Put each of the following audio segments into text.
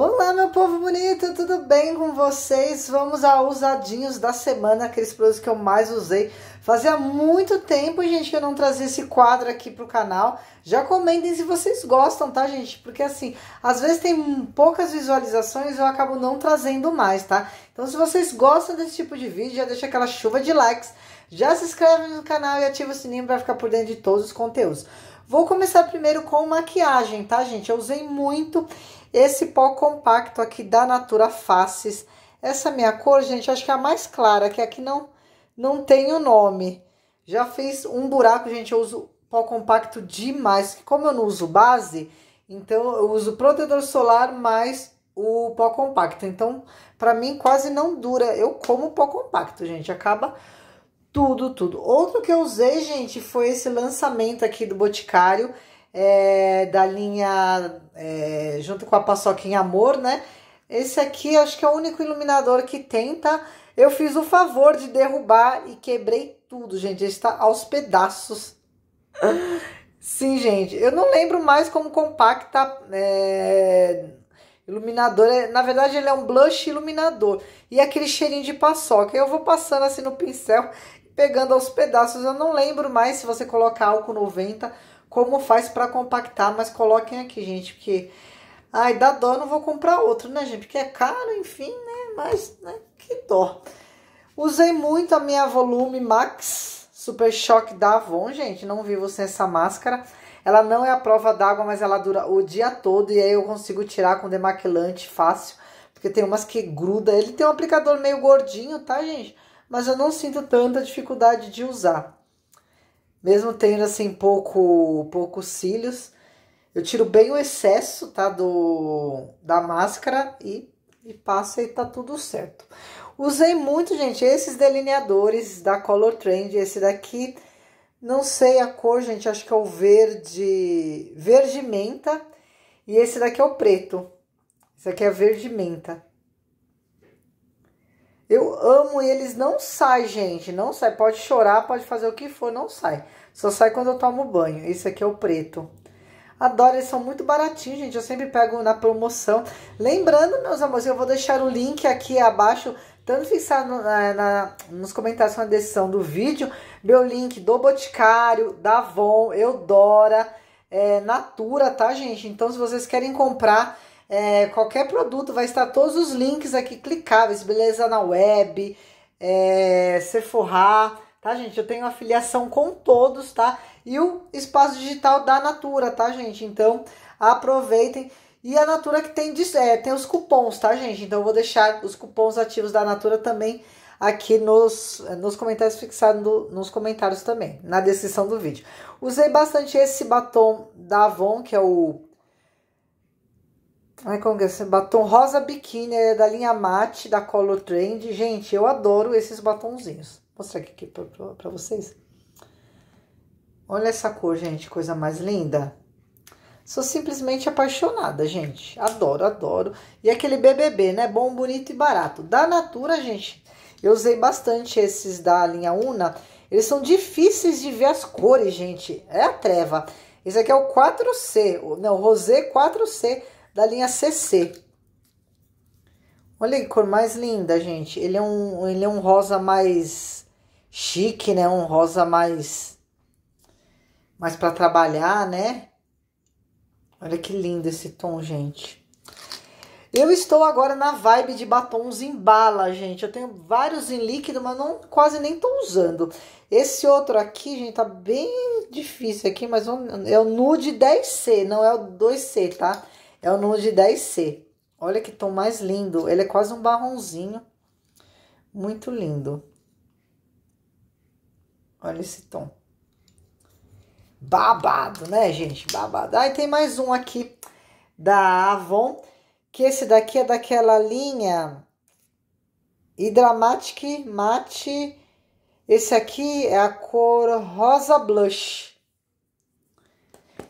Olá, meu povo bonito, tudo bem com vocês? Vamos a usadinhos da semana, aqueles produtos que eu mais usei. Fazia muito tempo, gente, que eu não trazia esse quadro aqui pro canal. Já comentem se vocês gostam, tá, gente? Porque, assim, às vezes tem poucas visualizações e eu acabo não trazendo mais, tá? Então, se vocês gostam desse tipo de vídeo, já deixa aquela chuva de likes, já se inscreve no canal e ativa o sininho para ficar por dentro de todos os conteúdos. Vou começar primeiro com maquiagem, tá, gente? Eu usei muito esse pó compacto aqui da Natura Faces. Essa minha cor, gente, acho que é a mais clara, que é aqui não, não tem o nome. Já fiz um buraco, gente, eu uso pó compacto demais. Como eu não uso base, então eu uso protetor solar mais o pó compacto. Então, para mim, quase não dura. Eu como pó compacto, gente. Acaba tudo, tudo. Outro que eu usei, gente, foi esse lançamento aqui do Boticário, é, da linha, é, junto com a Paçoquinha Amor, né? Esse aqui, acho que é o único iluminador que tem, tá? Eu fiz o favor de derrubar e quebrei tudo, gente. Ele está aos pedaços. Sim, gente. Eu não lembro mais como compacta é, iluminador. É, na verdade, ele é um blush iluminador. E aquele cheirinho de paçoca. Eu vou passando assim no pincel pegando aos pedaços. Eu não lembro mais se você colocar álcool 90, como faz para compactar, mas coloquem aqui, gente, porque ai, dá dó, não vou comprar outro, né, gente? Porque é caro, enfim, né? Mas, né, que dó. Usei muito a minha volume Max Super Choque da Avon, gente, não vivo sem essa máscara. Ela não é a prova d'água, mas ela dura o dia todo e aí eu consigo tirar com demaquilante fácil, porque tem umas que gruda. Ele tem um aplicador meio gordinho, tá, gente? mas eu não sinto tanta dificuldade de usar. Mesmo tendo assim pouco poucos cílios, eu tiro bem o excesso, tá, do da máscara e e passa e tá tudo certo. Usei muito, gente, esses delineadores da Color Trend, esse daqui, não sei a cor, gente, acho que é o verde, verde menta, e esse daqui é o preto. Esse aqui é verde menta. Eu amo e eles não sai, gente. Não sai. Pode chorar, pode fazer o que for, não sai. Só sai quando eu tomo banho. Esse aqui é o preto. Adoro, eles são muito baratinhos, gente. Eu sempre pego na promoção. Lembrando, meus amores, eu vou deixar o link aqui abaixo, tanto fixar no, na, na, nos comentários na descrição do vídeo, meu link do Boticário, da Avon, Eudora, é, Natura, tá, gente? Então, se vocês querem comprar é, qualquer produto, vai estar todos os links aqui clicáveis, beleza na web, é, Sephora, tá, gente? Eu tenho afiliação com todos, tá? E o espaço digital da Natura, tá, gente? Então, aproveitem. E a Natura que tem, é, tem os cupons, tá, gente? Então, eu vou deixar os cupons ativos da Natura também aqui nos, nos comentários fixados no, nos comentários também, na descrição do vídeo. Usei bastante esse batom da Avon, que é o Ai, como que é esse batom rosa biquíni, é da linha matte, da Color Trend. Gente, eu adoro esses batonzinhos. Vou mostrar aqui, para vocês. Olha essa cor, gente, coisa mais linda. Sou simplesmente apaixonada, gente. Adoro, adoro. E aquele BBB, né? Bom, bonito e barato. Da Natura, gente, eu usei bastante esses da linha Una. Eles são difíceis de ver as cores, gente. É a treva. Esse aqui é o 4C, não, o Rosé 4C da linha CC. Olha que cor mais linda, gente. Ele é um, ele é um rosa mais chique, né? Um rosa mais mais para trabalhar, né? Olha que lindo esse tom, gente. Eu estou agora na vibe de batons em bala, gente. Eu tenho vários em líquido, mas não quase nem tô usando. Esse outro aqui, gente, tá bem difícil aqui, mas é o nude 10C, não é o 2C, tá? é o número de 10C. Olha que tom mais lindo. Ele é quase um barronzinho. Muito lindo. Olha esse tom. Babado, né, gente? Babado. Aí ah, tem mais um aqui da Avon, que esse daqui é daquela linha Hidramatic Matte. Esse aqui é a cor Rosa Blush.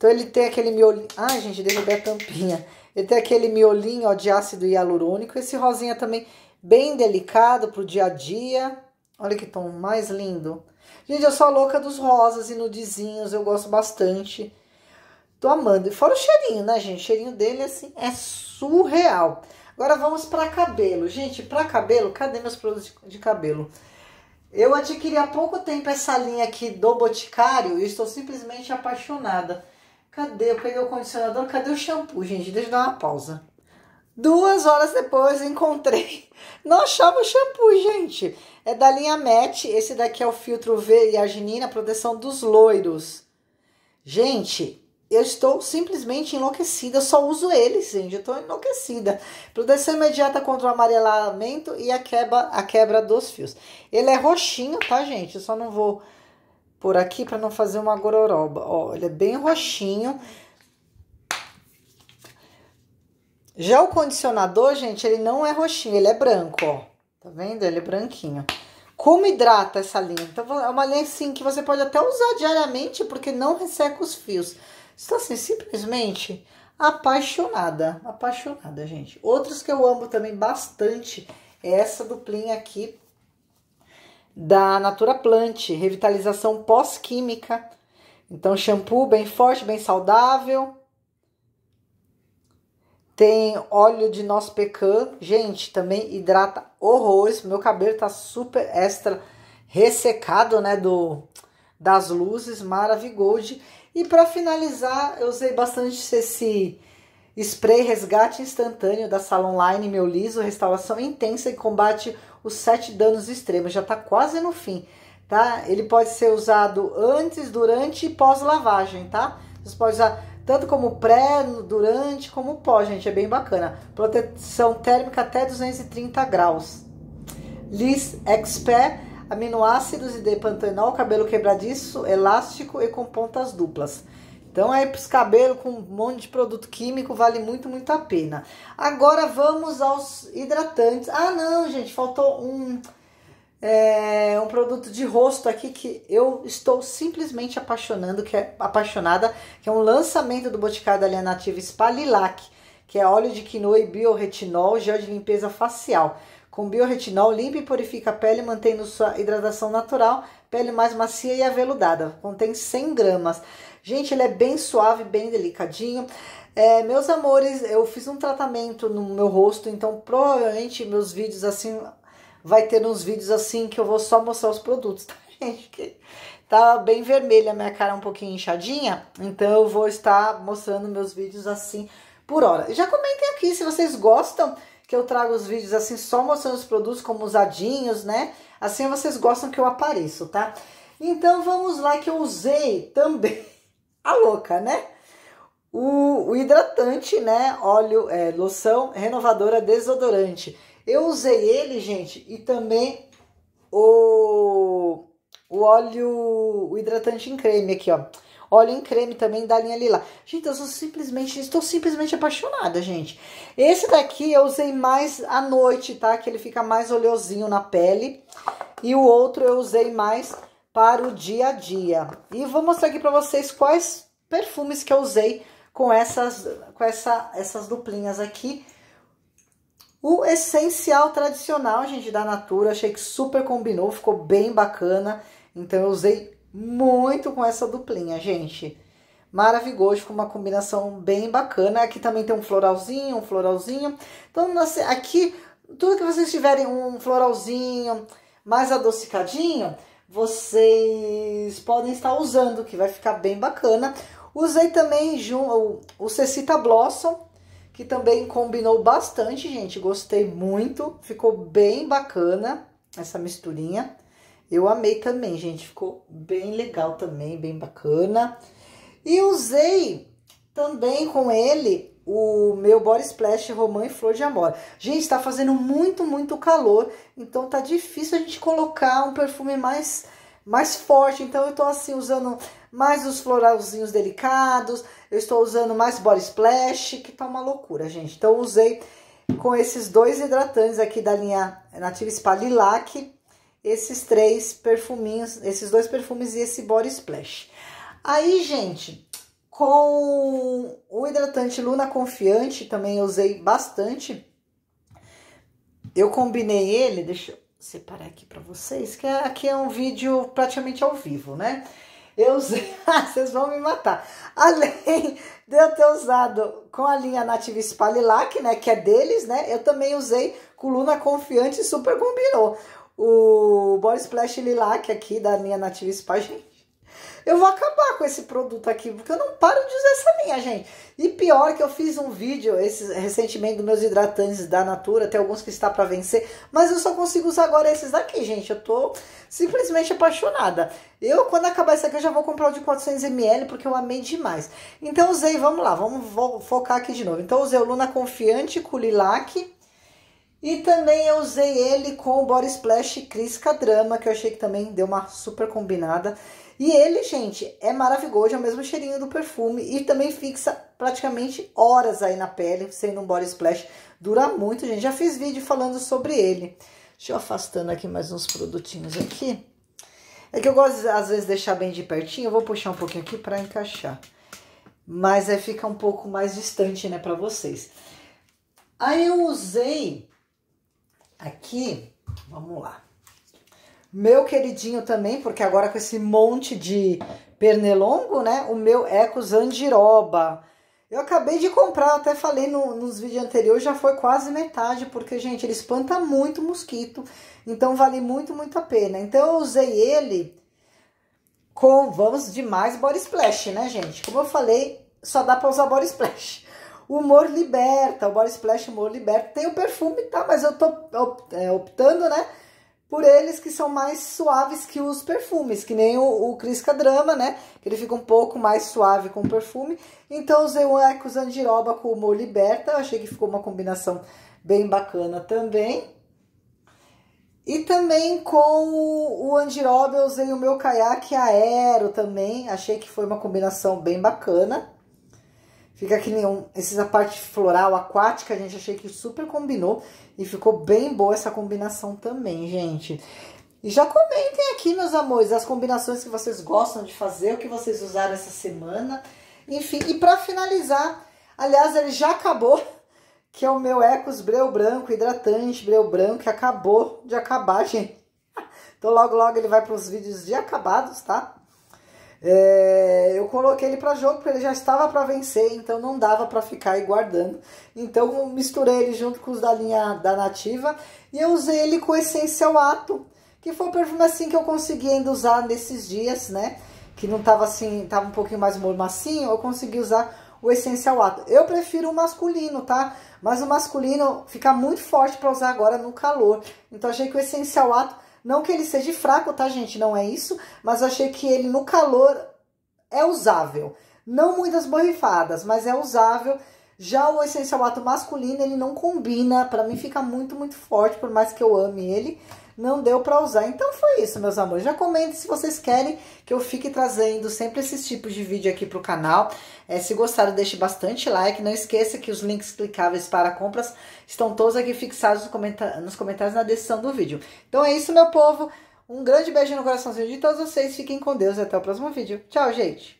Então ele tem aquele miolinho. Ai, ah, gente, derrubei a tampinha. Ele tem aquele miolinho ó, de ácido hialurônico. Esse rosinha também bem delicado para o dia a dia. Olha que tom mais lindo. Gente, eu sou a louca dos rosas e nudizinhos. Eu gosto bastante. Tô amando. E fora o cheirinho, né, gente? O cheirinho dele, assim, é surreal. Agora vamos para cabelo. Gente, para cabelo, cadê meus produtos de cabelo? Eu adquiri há pouco tempo essa linha aqui do Boticário e estou simplesmente apaixonada. Cadê? Eu peguei o condicionador, cadê o shampoo, gente? Deixa eu dar uma pausa. Duas horas depois encontrei. Não achava o shampoo, gente. É da linha Matte. Esse daqui é o filtro V e arginina, proteção dos loiros. Gente, eu estou simplesmente enlouquecida. Eu só uso eles, gente. Eu estou enlouquecida. Proteção imediata contra o amarelamento e a quebra, a quebra dos fios. Ele é roxinho, tá, gente? Eu só não vou por aqui para não fazer uma gororoba. Ó, ele é bem roxinho. Já o condicionador, gente, ele não é roxinho, ele é branco, ó. Tá vendo? Ele é branquinho. Como hidrata essa linha? Então, é uma linha, assim, que você pode até usar diariamente, porque não resseca os fios. Estou, assim, simplesmente apaixonada. Apaixonada, gente. Outros que eu amo também bastante é essa duplinha aqui, da Natura Plant, revitalização pós-química. Então, shampoo bem forte, bem saudável. Tem óleo de noz pecan, gente, também hidrata horrores. Meu cabelo tá super extra ressecado, né, do das luzes, Maravigold. E para finalizar, eu usei bastante esse Spray resgate instantâneo da sala online, meu liso, restauração intensa e combate os sete danos extremos. Já está quase no fim, tá? Ele pode ser usado antes, durante e pós lavagem, tá? Você pode usar tanto como pré, durante, como pós, gente. É bem bacana. Proteção térmica até 230 graus. Lis Expert, aminoácidos e depantenol, cabelo quebradiço, elástico e com pontas duplas. Então aí para os cabelos com um monte de produto químico vale muito, muito a pena. Agora vamos aos hidratantes. Ah não, gente, faltou um, é, um produto de rosto aqui que eu estou simplesmente apaixonando, que é apaixonada, que é um lançamento do Boticário da linha nativa Spa Lilac, que é óleo de quinoa e biorretinol, gel de limpeza facial. Com biorretinol, limpa e purifica a pele, mantendo sua hidratação natural, pele mais macia e aveludada. Contém 100 gramas. Gente, ele é bem suave, bem delicadinho. É, meus amores, eu fiz um tratamento no meu rosto, então provavelmente meus vídeos assim vai ter uns vídeos assim que eu vou só mostrar os produtos, tá, gente? Que tá bem vermelha, minha cara é um pouquinho inchadinha, então eu vou estar mostrando meus vídeos assim por hora. Já comentem aqui se vocês gostam que eu trago os vídeos assim só mostrando os produtos como usadinhos, né? Assim vocês gostam que eu apareço, tá? Então vamos lá que eu usei também a louca, né? O, o hidratante, né? Óleo, é, loção renovadora desodorante. Eu usei ele, gente, e também o, o óleo, o hidratante em creme aqui, ó. Óleo em creme também da linha Lila. Gente, eu sou simplesmente, estou simplesmente apaixonada, gente. Esse daqui eu usei mais à noite, tá? Que ele fica mais oleosinho na pele. E o outro eu usei mais para o dia a dia. E vou mostrar aqui para vocês quais perfumes que eu usei com essas, com essa, essas duplinhas aqui. O essencial tradicional, gente, da Natura, achei que super combinou, ficou bem bacana. Então eu usei muito com essa duplinha, gente. Maravilhoso, ficou uma combinação bem bacana. Aqui também tem um floralzinho, um floralzinho. Então aqui, tudo que vocês tiverem, um floralzinho mais adocicadinho, vocês podem estar usando, que vai ficar bem bacana. Usei também o Cecita Blossom, que também combinou bastante, gente. Gostei muito, ficou bem bacana essa misturinha. Eu amei também, gente. Ficou bem legal também, bem bacana. E usei também com ele o meu Body Splash Romã e Flor de amor Gente, tá fazendo muito, muito calor, então tá difícil a gente colocar um perfume mais, mais forte. Então eu tô assim usando mais os floralzinhos delicados, eu estou usando mais Body Splash, que tá uma loucura, gente. Então usei com esses dois hidratantes aqui da linha Native Spa Lilac, esses três perfuminhos, esses dois perfumes e esse Body Splash. Aí, gente, com o hidratante Luna Confiante, também usei bastante. Eu combinei ele, deixa eu separar aqui para vocês, que aqui é um vídeo praticamente ao vivo, né? Eu usei, ah, vocês vão me matar. Além de eu ter usado com a linha Native Spalilac, né, que é deles, né? Eu também usei com Luna Confiante super combinou. O Body Splash Lilac aqui da linha Native Spa, gente, eu vou acabar com esse produto aqui, porque eu não paro de usar essa linha, gente. E pior que eu fiz um vídeo esses, recentemente dos meus hidratantes da Natura, tem alguns que está para vencer, mas eu só consigo usar agora esses daqui, gente. Eu tô simplesmente apaixonada. Eu, quando acabar esse aqui, eu já vou comprar o de 400ml, porque eu amei demais. Então, usei, vamos lá, vamos focar aqui de novo. Então, usei o Luna Confiante com Lilac, e também eu usei ele com o Body Splash Cris Cadrama, que eu achei que também deu uma super combinada. E ele, gente, é maravilhoso, é o mesmo cheirinho do perfume e também fixa praticamente horas aí na pele, sendo um body splash. Dura muito, gente. Já fiz vídeo falando sobre ele. Deixa eu afastando aqui mais uns produtinhos aqui. É que eu gosto, às vezes, deixar bem de pertinho. Eu vou puxar um pouquinho aqui para encaixar. Mas aí fica um pouco mais distante, né, para vocês. Aí eu usei aqui, vamos lá. Meu queridinho também, porque agora com esse monte de pernilongo, né? O meu Eco Zandiroba. Eu acabei de comprar, até falei no, nos vídeos anteriores, já foi quase metade, porque, gente, ele espanta muito mosquito, então vale muito, muito a pena. Então eu usei ele com, vamos, demais body splash, né, gente? Como eu falei, só dá pra usar body splash. O humor liberta, o body splash humor liberta. Tem o perfume, tá, mas eu tô é, optando, né, por eles que são mais suaves que os perfumes, que nem o, o Crisca Drama, né? Que ele fica um pouco mais suave com o perfume. Então usei o Ecos Andiroba com o Mo Liberta, achei que ficou uma combinação bem bacana também. E também com o, o Andiroba eu usei o meu caiaque aero também, achei que foi uma combinação bem bacana. Fica que nenhum. Essa parte floral aquática, a gente achei que super combinou. E ficou bem boa essa combinação também, gente. E já comentem aqui, meus amores, as combinações que vocês gostam de fazer, o que vocês usaram essa semana. Enfim, e para finalizar, aliás, ele já acabou, que é o meu Ecos Breu Branco, hidratante Breu Branco, que acabou de acabar, gente. Então logo, logo ele vai para os vídeos de acabados, tá? É, eu coloquei ele para jogo porque ele já estava para vencer, então não dava para ficar aí guardando. Então misturei ele junto com os da linha da Nativa e eu usei ele com Essential Ato, que foi o perfume assim que eu consegui ainda usar nesses dias, né? Que não tava assim, tava um pouquinho mais mormacinho, eu consegui usar o Essential Ato. Eu prefiro o masculino, tá? Mas o masculino fica muito forte para usar agora no calor. Então achei que o Essential Ato não que ele seja fraco, tá, gente? Não é isso. Mas achei que ele, no calor, é usável. Não muitas borrifadas, mas é usável. Já o essencial ato masculino, ele não combina. Para mim fica muito, muito forte, por mais que eu ame ele não deu para usar. Então foi isso, meus amores. Já comente se vocês querem que eu fique trazendo sempre esses tipos de vídeo aqui pro canal. É, se gostaram, deixe bastante like. Não esqueça que os links clicáveis para compras estão todos aqui fixados nos, comentar nos comentários na descrição do vídeo. Então é isso, meu povo. Um grande beijo no coraçãozinho de todos vocês. Fiquem com Deus e até o próximo vídeo. Tchau, gente!